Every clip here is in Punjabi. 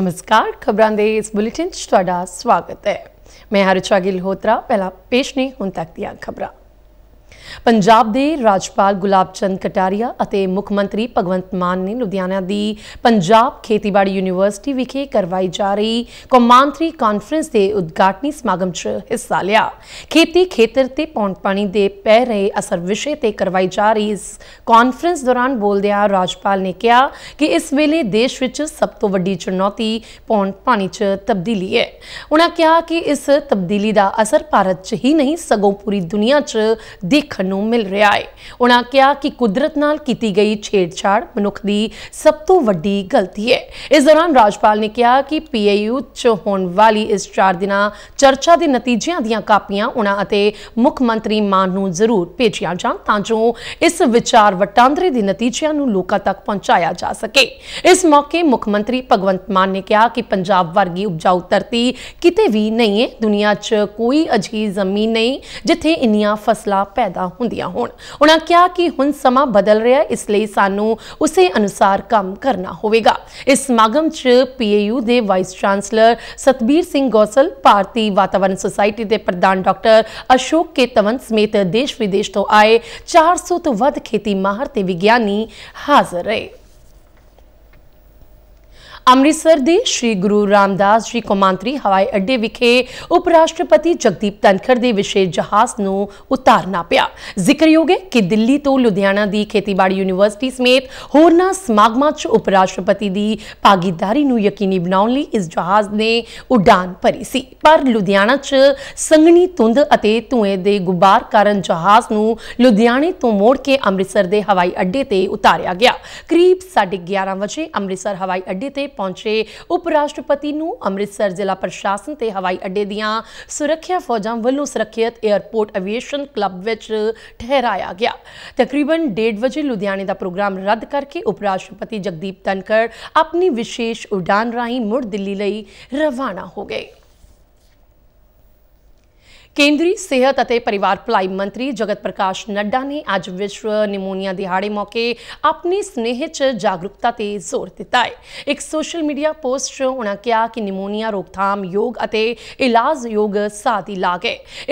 ਨਮਸਕਾਰ ਖਬਰਾਂ ਦੇ ਇਸ ਬੁਲੇਟਿਨ 'ਚ ਤੁਹਾਡਾ ਸਵਾਗਤ ਹੈ ਮੈਂ ਹਰਚਾ ਹੋਤਰਾ ਪਹਿਲਾ ਪੇਸ਼ ਨਹੀਂ ਹੁਣ ਤੱਕ ਦੀਆਂ ਖਬਰਾਂ ਪੰਜਾਬ ਦੇ ਰਾਜਪਾਲ ਗੁਲਾਬ ਚੰਦ ਕਟਾਰੀਆ ਅਤੇ ਮੁੱਖ ਮੰਤਰੀ ਭਗਵੰਤ ਮਾਨ ਨੇ ਲੁਧਿਆਣਾ ਦੀ ਪੰਜਾਬ ਖੇਤੀਬਾੜੀ ਯੂਨੀਵਰਸਿਟੀ ਵਿਖੇ ਕਰਵਾਈ ਜਾ ਰਹੀ ਕੌਮਾਂਤਰੀ ਕਾਨਫਰੰਸ ਦੇ ਉਦਘਾਟਨੀ ਸਮਾਗਮ 'ਚ ਹਿੱਸਾ ਲਿਆ ਖੇਤੀ ਖੇਤਰ ਤੇ ਪੌਣ ਪਾਣੀ ਦੇ ਪੈ ਰਹੇ ਅਸਰ ਵਿਸ਼ੇ ਤੇ ਕਰਵਾਈ ਜਾ ਰਹੀ ਇਸ ਕਾਨਫਰੰਸ ਦੌਰਾਨ ਬੋਲਦਿਆਂ ਰਾਜਪਾਲ ਨੇ ਕਿਹਾ ਕਿ ਇਸ ਵੇਲੇ ਦੇਸ਼ ਵਿੱਚ ਸਭ ਤੋਂ ਵੱਡੀ ਚੁਣੌਤੀ ਪੌਣ ਪਾਣੀ 'ਚ ਤਬਦੀਲੀ ਹੈ ਉਹਨਾਂ ਕਿਹਾ ਕਿ ਇਸ ਤਬਦੀਲੀ ਦਾ ਅਸਰ ਭਾਰਤ 'ਚ ਹੀ ਨਹੀਂ ਸਗੋਂ ਪੂਰੀ ਦੁਨੀਆ 'ਚ ਦੇਖ ਦੇਖਣ ਨੂੰ ਮਿਲ ਰਿਹਾ ਹੈ ਉਹਨਾਂ ਕਿਹਾ ਕਿ ਕੁਦਰਤ ਨਾਲ ਕੀਤੀ ਗਈ ਛੇੜਛਾੜ ਮਨੁੱਖ ਦੀ ਸਭ ਤੋਂ ਵੱਡੀ ਗਲਤੀ ਹੈ ਇਸ ਦੌਰਾਨ ਰਾਜਪਾਲ ਨੇ ਕਿਹਾ ਕਿ ਪੀਏਯੂ ਚ ਹੋਣ ਵਾਲੀ ਇਸ ਚਾਰ ਦਿਨਾਂ ਚਰਚਾ ਦੇ ਨਤੀਜਿਆਂ ਦੀਆਂ ਕਾਪੀਆਂ ਉਹਨਾਂ ਅਤੇ ਮੁੱਖ ਮੰਤਰੀ ਮਾਨ ਨੂੰ ਜ਼ਰੂਰ ਭੇਜਿਆ ਜਾਣ ਤਾਂ ਜੋ ਇਸ ਵਿਚਾਰ ਵਟਾਂਦਰੇ ਦੇ ਨਤੀਜਿਆਂ ਨੂੰ ਲੋਕਾਂ ਤੱਕ ਪਹੁੰਚਾਇਆ ਜਾ ਸਕੇ ਇਸ ਮੌਕੇ ਮੁੱਖ ਮੰਤਰੀ ਭਗਵੰਤ ਮਾਨ ਨੇ ਕਿਹਾ ਕਿ ਪੰਜਾਬ ਵਰਗੀ ਉਪਜਾਊ ਧਰਤੀ ਕਿਤੇ ਵੀ ਨਹੀਂ ਹੈ ਦੁਨੀਆ 'ਚ ਕੋਈ ਅਜਿਹੀ ਜ਼ਮੀਨ ਨਹੀਂ ਜਿੱਥੇ ਇੰਨੀਆਂ ਫਸਲਾਂ ਪੈਦਾ ਪੈਦਾ ਹੁੰਦੀਆਂ ਹੋਣ ਉਹਨਾਂ ਕਿਹਾ ਕਿ ਹੁਣ ਸਮਾਂ ਬਦਲ ਰਿਹਾ ਇਸ ਲਈ ਸਾਨੂੰ ਉਸੇ ਅਨੁਸਾਰ ਕੰਮ ਕਰਨਾ ਹੋਵੇਗਾ ਇਸ ਸਮਾਗਮ 'ਚ ਪੀਏਯੂ ਦੇ ਵਾਈਸ ਚਾਂਸਲਰ ਸਤਬੀਰ ਸਿੰਘ ਗੋਸਲ ਭਾਰਤੀ ਵਾਤਾਵਰਣ ਸੁਸਾਇਟੀ ਦੇ ਪ੍ਰਧਾਨ ਡਾਕਟਰ ਅਸ਼ੋਕ ਕੇਤਵਨ ਸਮੇਤ ਦੇਸ਼ ਵਿਦੇਸ਼ ਤੋਂ ਆਏ 400 ਤੋਂ ਵੱਧ ਖੇਤੀ ਮਾਹਰ ਤੇ ਵਿਗਿਆਨੀ ਹਾਜ਼ਰ ਰਹੇ ਅੰਮ੍ਰਿਤਸਰ ਦੇ ਸ੍ਰੀ ਗੁਰੂ ਰਾਮਦਾਸ ਜੀ ਕੋਮਾਂਤਰੀ ਹਵਾਈ ਅੱਡੇ ਵਿਖੇ ਉਪ ਰਾਸ਼ਟਰਪਤੀ ਜਗਦੀਪ ਧਨਖੜ ਦੇ ਵਿਸ਼ੇਸ਼ ਜਹਾਜ਼ ਨੂੰ ਉਤਾਰਨਾ ਪਿਆ ਜ਼ਿਕਰਯੋਗ ਹੈ ਕਿ ਦਿੱਲੀ ਤੋਂ ਲੁਧਿਆਣਾ ਦੀ ਖੇਤੀਬਾੜੀ ਯੂਨੀਵਰਸਿਟੀ ਸਮੇਤ ਹੋਰਨਾਂ ਸਮਾਗਮਾਂ 'ਚ ਉਪ ਰਾਸ਼ਟਰਪਤੀ ਦੀ ਭਾਗੀਦਾਰੀ ਨੂੰ ਯਕੀਨੀ ਬਣਾਉਣ ਲਈ ਇਸ ਜਹਾਜ਼ ਨੇ ਉਡਾਨ ਭਰੀ ਸੀ ਪਰ ਲੁਧਿਆਣਾ 'ਚ ਸੰਗਣੀ ਧੁੰਦ ਅਤੇ ਧੂਏ ਦੇ ਗੁਬਾਰ ਕਾਰਨ ਜਹਾਜ਼ ਨੂੰ ਲੁਧਿਆਣੇ ਤੋਂ ਮੋੜ ਕੇ ਅੰਮ੍ਰਿਤਸਰ ਦੇ ਹਵਾਈ ਅੱਡੇ ਤੇ ਉਤਾਰਿਆ ਗਿਆ ਕਰੀਬ 11:30 ਵਜੇ ਅੰਮ੍ਰਿਤਸਰ ਹਵਾਈ ਅੱਡੇ ਤੇ ਪਹੁੰਚੇ ਉਪ ਰਾਸ਼ਟਰਪਤੀ ਨੂੰ ਅੰਮ੍ਰਿਤਸਰ ਜ਼ਿਲ੍ਹਾ ਪ੍ਰਸ਼ਾਸਨ ਤੇ ਹਵਾਈ ਅੱਡੇ ਦੀਆਂ ਸੁਰੱਖਿਆ ਫੌਜਾਂ ਵੱਲੋਂ ਸੁਰੱਖਿਅਤ 에ਅਰਪੋਰਟ ਐਵੀਏਸ਼ਨ ਕਲੱਬ ਵਿੱਚ ਠਹਿਰਾਇਆ ਗਿਆ ਤਕਰੀਬਨ 1:30 ਵਜੇ ਲੁਧਿਆਣੇ ਦਾ ਪ੍ਰੋਗਰਾਮ ਰੱਦ ਕਰਕੇ ਉਪ ਰਾਸ਼ਟਰਪਤੀ ਜਗਦੀਪ ਧਨਕਰ ਆਪਣੀ ਵਿਸ਼ੇਸ਼ ਉਡਾਨ ਰਾਹੀਂ ਮੁੜ ਦਿੱਲੀ ਲਈ ਰਵਾਨਾ ਹੋ ਗਏ ਕੇਂਦਰੀ ਸਿਹਤ ਅਤੇ ਪਰਿਵਾਰ ਭਲਾਈ ਮੰਤਰੀ ਜਗਤ ਪ੍ਰਕਾਸ਼ ਨੱਡਾ ਨੇ ਅੱਜ ਵਿਸ਼ਵ ਨਿਮੋਨੀਆ ਦਿਹਾੜੇ ਮੌਕੇ ਆਪਣੀ ਸਨੇਹ 'ਚ ਜਾਗਰੂਕਤਾ ਤੇ ਜ਼ੋਰ ਦਿੱਤਾ ਹੈ ਇੱਕ ਸੋਸ਼ਲ ਮੀਡੀਆ ਪੋਸਟ 'ਚ ਉਹਨਾਂ ਕਿਹਾ ਕਿ ਨਿਮੋਨੀਆ ਰੋਕਥਾਮ ਯੋਗ ਅਤੇ ਇਲਾਜ ਯੋਗ ਸਾਥ ਹੀ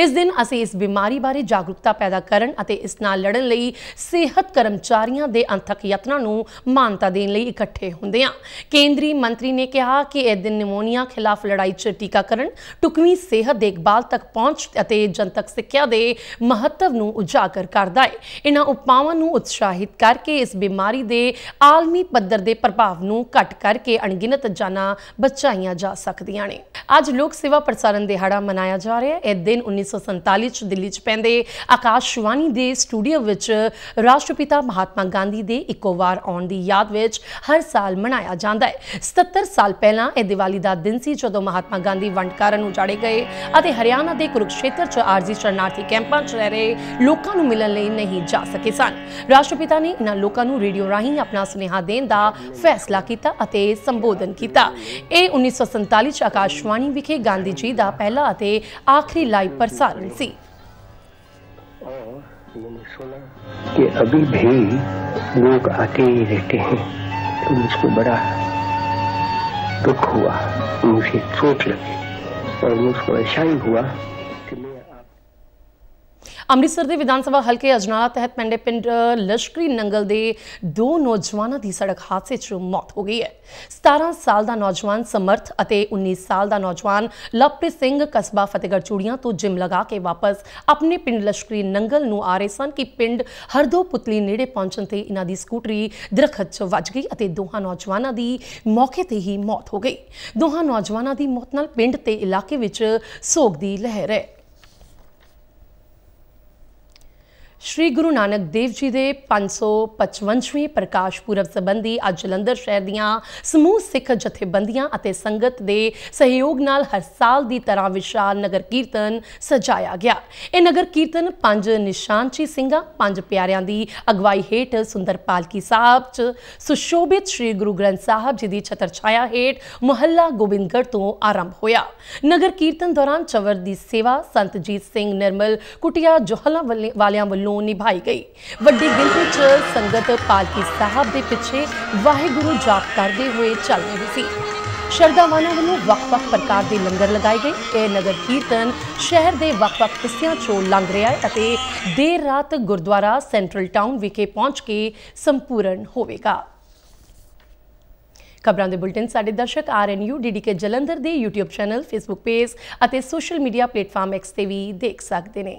ਇਸ ਦਿਨ ਅਸੀਂ ਇਸ ਬਿਮਾਰੀ ਬਾਰੇ ਜਾਗਰੂਕਤਾ ਪੈਦਾ ਕਰਨ ਅਤੇ ਇਸ ਨਾਲ ਲੜਨ ਲਈ ਸਿਹਤ ਕਰਮਚਾਰੀਆਂ ਦੇ ਅੰਥਕ ਯਤਨਾਂ ਨੂੰ ਮਾਨਤਾ ਦੇਣ ਲਈ ਇਕੱਠੇ ਹੁੰਦੇ ਹਾਂ ਕੇਂਦਰੀ ਮੰਤਰੀ ਨੇ ਕਿਹਾ ਕਿ ਇਹ ਦਿਨ ਨਿਮੋਨੀਆ ਖਿਲਾਫ ਲੜਾਈ 'ਚ ਟੀਕਾਕਰਨ ਟੁਕਵੀਂ ਸਿਹਤ ਦੇਖਭਾਲ ਤੱਕ ਪਹੁੰਚ ਅਤੇ ਜਨਤਕ ਸਿੱਖਿਆ ਦੇ ਮਹੱਤਵ ਨੂੰ ਉਜਾਗਰ ਕਰਦਾ ਹੈ ਇਹਨਾਂ ਉਪਾਵਾਂ ਨੂੰ ਉਤਸ਼ਾਹਿਤ ਕਰਕੇ ਇਸ ਬਿਮਾਰੀ ਦੇ ਆਲਮੀ ਪੱਧਰ ਦੇ ਪ੍ਰਭਾਵ ਨੂੰ ਘਟ ਕਰਕੇ ਅਣਗਿਣਤ ਜਾਨਾਂ ਬਚਾਈਆਂ ਜਾ ਸਕਦੀਆਂ ਨੇ ਅੱਜ ਲੋਕ ਸੇਵਾ ਪ੍ਰਸਾਰਣ ਦਿਹਾੜਾ ਮਨਾਇਆ ਜਾ ਰਿਹਾ ਹੈ ਇਹ ਦਿਨ 1947 ਚ ਦਿੱਲੀ ਚ ਪੈਂਦੇ ਆਕਾਸ਼ਵਾਣੀ ਦੇ ਸਟੂਡੀਓ ਵਿੱਚ ਰਾਸ਼ਟਰਪਿਤਾ ਮਹਾਤਮਾ ਗਾਂਧੀ ਦੇ ਇੱਕੋ ਵਾਰ ਆਉਣ ਦੀ ਯਾਦ ਵਿੱਚ ਹਰ ਸਾਲ ਮਨਾਇਆ ਜਾਂਦਾ ਹੈ 77 ਸਾਲ ਪਹਿਲਾਂ ਇਹ ਦੀਵਾਲੀ ਦਾ ਦਿਨ ਸੀ ਜਦੋਂ ਮਹਾਤਮਾ ਗਾਂਧੀ ਵੰਡਕਾਰਨ ਉਜਾੜੇ ਗਏ ਅਤੇ ਹਰਿਆਣਾ ਦੇ ਕੁਰੂਕ ਖੇਤਰ 'ਚ ਆਰਜ਼ੀ ਸ਼ਰਨਾਰਥੀ ਕੈਂਪਾਂ 'ਚ ਰਹੇ ਲੋਕਾਂ ਨੂੰ ਮਿਲਣ ਲਈ ਨਹੀਂ ਜਾ ਸਕੇ ਸਨ ਰਾਸ਼ਟਰਪਿਤਾ ਨੇ ਇਹਨਾਂ ਲੋਕਾਂ ਨੂੰ ਰੇਡੀਓ ਰਾਹੀਂ ਆਪਣਾ ਸੁਨੇਹਾ ਦੇਣ ਦਾ ਫੈਸਲਾ ਕੀਤਾ ਅਤੇ ਸੰਬੋਧਨ ਕੀਤਾ ਇਹ 1947 'ਚ ਆਕਾਸ਼ਵਾਣੀ ਵਿਖੇ ਗਾਂਧੀ ਜੀ ਦਾ ਪਹਿਲਾ ਅਤੇ ਆਖਰੀ ਲਾਈਵ ਪ੍ਰਸਾਰਣ ਸੀ कि अभी भी लोग आते ही रहते हैं तो मुझको बड़ा दुख हुआ मुझे चोट लगी और मुझको ऐसा ही हुआ ਅੰਮ੍ਰਿਤਸਰ ਦੇ ਵਿਧਾਨ ਸਭਾ ਹਲਕੇ ਅਜਨਾਲਾ ਤਹਿਤ ਪੈਂਦੇ ਪਿੰਡ ਲਸ਼ਕਰੀ ਨੰਗਲ ਦੇ ਦੋ ਨੌਜਵਾਨਾਂ ਦੀ ਸੜਕ ਹਾਦਸੇ 'ਚ ਮੌਤ ਹੋ ਗਈ ਹੈ 17 ਸਾਲ ਦਾ ਨੌਜਵਾਨ ਸਮਰਥ ਅਤੇ 19 ਸਾਲ ਦਾ ਨੌਜਵਾਨ ਲਵਪ੍ਰੀਤ ਸਿੰਘ ਕਸਬਾ ਫਤਿਹਗੜ੍ਹ ਚੂੜੀਆਂ ਤੋਂ ਜਿਮ ਲਗਾ ਕੇ ਵਾਪਸ ਆਪਣੇ ਪਿੰਡ ਲਸ਼ਕਰੀ ਨੰਗਲ ਨੂੰ ਆ ਰਹੇ ਸਨ ਕਿ ਪਿੰਡ ਹਰਦੋ ਪੁਤਲੀ ਨੇੜੇ ਪਹੁੰਚਣ ਤੇ ਇਹਨਾਂ ਦੀ ਸਕੂਟਰੀ ਦਰਖਤ 'ਚ ਵੱਜ ਗਈ ਅਤੇ ਦੋਹਾਂ ਨੌਜਵਾਨਾਂ ਦੀ ਮੌਕੇ ਤੇ ਹੀ ਮੌਤ ਹੋ ਗਈ ਦੋਹਾਂ ਨੌਜਵਾਨਾਂ ਦੀ ਮੌਤ ਨਾਲ ਪਿੰਡ ਤੇ ਇਲਾਕੇ ਵਿੱਚ ਸੋਗ ਦੀ ਲਹਿਰ ਹੈ ਸ਼੍ਰੀ ਗੁਰੂ ਨਾਨਕ ਦੇਵ ਜੀ ਦੇ 555ਵੇਂ ਪ੍ਰਕਾਸ਼ ਪੁਰਬ ਸੰਬੰਧੀ ਅੱਜ ਜਲੰਧਰ ਸ਼ਹਿਰ ਦੀਆਂ ਸਮੂਹ ਸਿੱਖ ਜਥੇਬੰਦੀਆਂ ਅਤੇ ਸੰਗਤ ਦੇ ਸਹਿਯੋਗ ਨਾਲ ਹਰ ਸਾਲ ਦੀ ਤਰ੍ਹਾਂ ਵਿਸ਼ਾਲ ਨਗਰ ਕੀਰਤਨ ਸਜਾਇਆ ਗਿਆ ਇਹ ਨਗਰ ਕੀਰਤਨ ਪੰਜ ਨਿਸ਼ਾਨਚੀ ਸਿੰਘਾਂ ਪੰਜ ਪਿਆਰਿਆਂ ਦੀ ਅਗਵਾਈ ਹੇਠ ਸੁੰਦਰ ਪਾਲਕੀ ਸਾਹਿਬ ਚ ਸੁਸ਼ੋਭਿਤ ਸ਼੍ਰੀ ਗੁਰੂ ਗ੍ਰੰਥ ਸਾਹਿਬ ਜੀ ਦੀ ਛਤਰ ਛਾਇਆ ਹੇਠ ਮੁਹੱਲਾ ਗੋਬਿੰਦਗੜ ਤੋਂ ਆਰੰਭ ਹੋਇਆ ਨਗਰ ਕੀਰਤਨ ਦੌਰਾਨ ਚਵਰ ਦੀ ਸੇਵਾ ਸੰਤਜੀਤ ਸਿੰਘ ਨਿਰਮਲ ਕੁਟਿਆ ਜੋਹਲਾ ਵਾਲਿਆਂ ਵੱਲੋਂ ਵੱਲੋਂ ਨਿਭਾਈ ਗਈ ਵੱਡੀ ਗਿਣਤੀ 'ਚ ਸੰਗਤ ਪਾਲਕੀ ਸਾਹਿਬ ਦੇ ਪਿੱਛੇ ਵਾਹਿਗੁਰੂ ਜਾਪ ਕਰਦੇ ਹੋਏ ਚੱਲ ਰਹੀ ਸੀ ਸ਼ਰਧਾਵਾਨਾਂ ਵੱਲੋਂ ਵੱਖ-ਵੱਖ ਪ੍ਰਕਾਰ ਦੇ ਲੰਗਰ ਲਗਾਏ ਗਏ ਇਹ ਨਗਰ ਕੀਰਤਨ ਸ਼ਹਿਰ ਦੇ ਵੱਖ-ਵੱਖ ਹਿੱਸਿਆਂ 'ਚੋਂ ਲੰਘ ਰਿਹਾ ਹੈ ਅਤੇ ਦੇਰ ਰਾਤ ਗੁਰਦੁਆਰਾ ਸੈਂਟਰਲ ਟਾਊਨ ਵਿਖੇ ਪਹੁੰਚ ਕੇ ਸੰਪੂਰਨ ਹੋਵੇਗਾ ਖਬਰਾਂ ਦੇ ਬੁਲਟਨ ਸਾਡੇ ਦਰਸ਼ਕ RNU ਡੀਡੀਕੇ ਜਲੰਧਰ ਦੇ YouTube ਚੈਨਲ Facebook ਪੇਜ ਅਤੇ ਸੋਸ਼ਲ ਮੀਡੀਆ ਪਲੇਟਫਾਰਮ X ਤੇ ਵੀ ਦੇਖ ਸਕਦੇ ਨੇ